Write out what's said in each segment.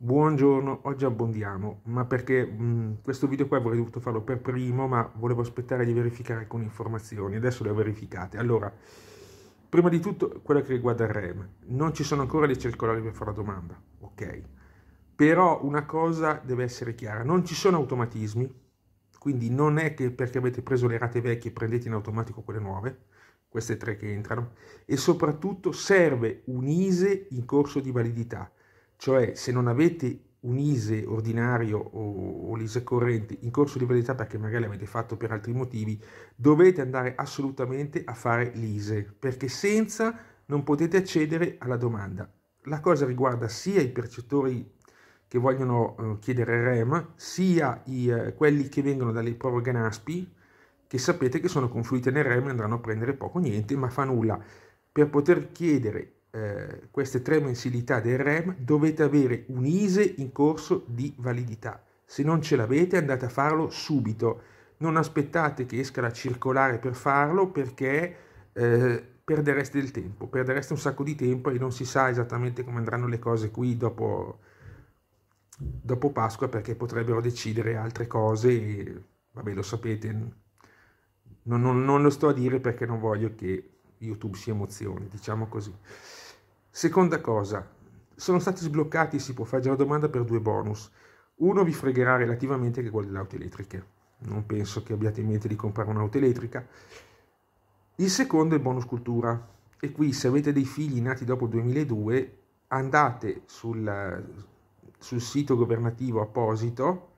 Buongiorno, oggi abbondiamo, ma perché mh, mm, questo video qua avrei dovuto farlo per primo, ma volevo aspettare di verificare alcune informazioni, adesso le ho verificate. Allora, prima di tutto quello che riguarda il REM, non ci sono ancora le circolari per fare la domanda, ok? Però una cosa deve essere chiara, non ci sono automatismi, quindi non è che perché avete preso le rate vecchie prendete in automatico quelle nuove, queste tre che entrano, e soprattutto serve un ISE in corso di validità, cioè se non avete un ISE ordinario o, o l'ISE corrente in corso di validità perché magari l'avete fatto per altri motivi, dovete andare assolutamente a fare l'ISE perché senza non potete accedere alla domanda. La cosa riguarda sia i percettori che vogliono eh, chiedere REM, sia i, eh, quelli che vengono dalle proroghe NASPI, che sapete che sono confluite nel REM e andranno a prendere poco o niente, ma fa nulla. Per poter chiedere eh, queste tre mensilità del REM dovete avere un ISE in corso di validità. Se non ce l'avete andate a farlo subito. Non aspettate che esca la circolare per farlo perché eh, perdereste del tempo, perdereste un sacco di tempo e non si sa esattamente come andranno le cose qui dopo, dopo Pasqua perché potrebbero decidere altre cose e vabbè lo sapete, non, non, non lo sto a dire perché non voglio che YouTube si emozioni, diciamo così. Seconda cosa, sono stati sbloccati, si può fare già la domanda per due bonus. Uno vi fregherà relativamente che è quello delle auto elettriche. Non penso che abbiate in mente di comprare un'auto elettrica. Il secondo è il bonus cultura. E qui se avete dei figli nati dopo il 2002, andate sul, sul sito governativo apposito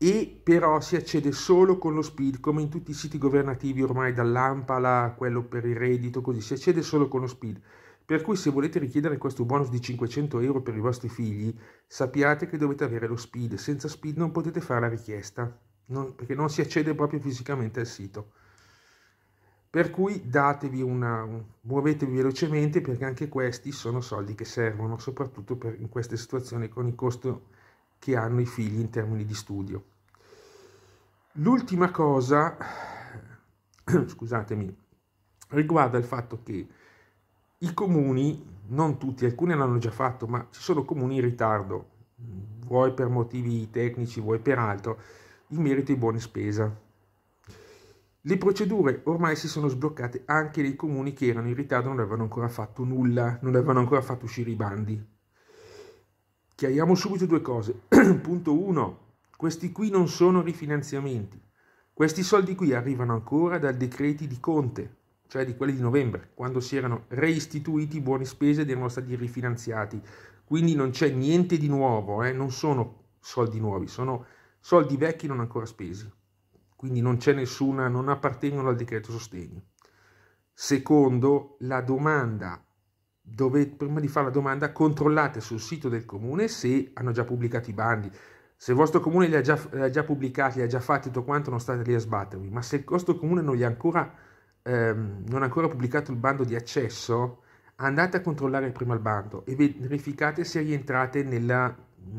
e però si accede solo con lo speed come in tutti i siti governativi ormai dall'Ampala a quello per il reddito, così si accede solo con lo speed Per cui se volete richiedere questo bonus di 500 euro per i vostri figli, sappiate che dovete avere lo speed senza speed non potete fare la richiesta, non, perché non si accede proprio fisicamente al sito. Per cui datevi una, muovetevi velocemente perché anche questi sono soldi che servono, soprattutto per, in queste situazioni con il costo che hanno i figli in termini di studio. L'ultima cosa, scusatemi, riguarda il fatto che i comuni, non tutti, alcuni l'hanno già fatto, ma ci sono comuni in ritardo, vuoi per motivi tecnici, vuoi per altro, in merito ai buoni spesa. Le procedure ormai si sono sbloccate anche nei comuni che erano in ritardo, non avevano ancora fatto nulla, non avevano ancora fatto uscire i bandi. Chiariamo subito due cose. Punto 1. Questi qui non sono rifinanziamenti. Questi soldi qui arrivano ancora dal decreti di Conte, cioè di quelli di novembre, quando si erano reistituiti i buoni spese ed erano stati rifinanziati. Quindi non c'è niente di nuovo, eh? non sono soldi nuovi, sono soldi vecchi non ancora spesi. Quindi non c'è nessuna, non appartengono al decreto sostegno. Secondo, la domanda dove prima di fare la domanda controllate sul sito del comune se hanno già pubblicato i bandi. Se il vostro comune li ha già, li ha già pubblicati, li ha già fatti tutto quanto, non state lì a sbattervi. Ma se il vostro comune non, ancora, ehm, non ha ancora pubblicato il bando di accesso, andate a controllare prima il bando e verificate se rientrate nella, mh,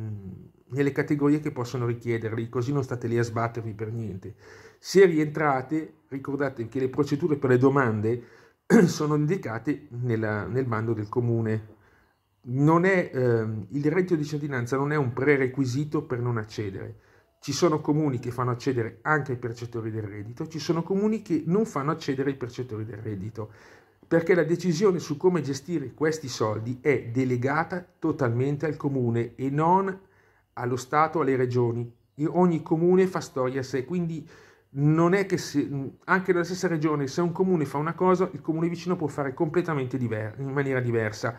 nelle categorie che possono richiederli, così non state lì a sbattervi per niente. Se rientrate, ricordate che le procedure per le domande sono indicati nella, nel bando del comune. È, ehm, il reddito di cittadinanza non è un prerequisito per non accedere. Ci sono comuni che fanno accedere anche ai percettori del reddito, ci sono comuni che non fanno accedere ai percettori del reddito, perché la decisione su come gestire questi soldi è delegata totalmente al comune e non allo Stato, alle regioni. Ogni comune fa storia a sé, quindi non è che si, anche nella stessa regione, se un comune fa una cosa, il comune vicino può fare completamente diver, in maniera diversa.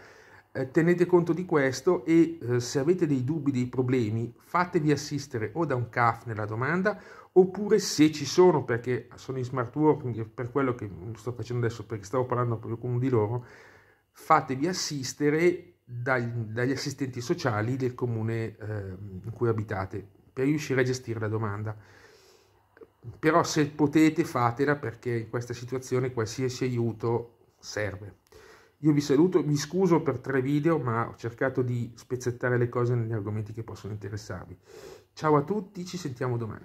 Eh, tenete conto di questo e eh, se avete dei dubbi, dei problemi, fatevi assistere o da un CAF nella domanda oppure se ci sono, perché sono in smart working, per quello che sto facendo adesso, perché stavo parlando proprio con uno di loro, fatevi assistere dagli, dagli assistenti sociali del comune eh, in cui abitate per riuscire a gestire la domanda però se potete fatela perché in questa situazione qualsiasi aiuto serve. Io vi saluto, mi scuso per tre video, ma ho cercato di spezzettare le cose negli argomenti che possono interessarvi. Ciao a tutti, ci sentiamo domani.